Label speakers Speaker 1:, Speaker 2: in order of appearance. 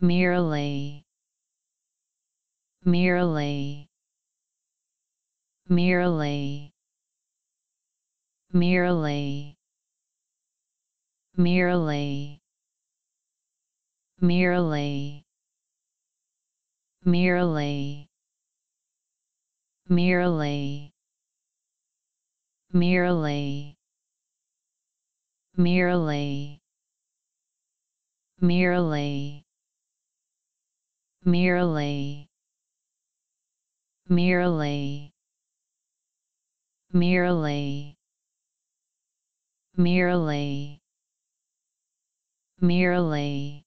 Speaker 1: merely merely merely merely merely merely merely merely merely merely merely merely merely merely merely merely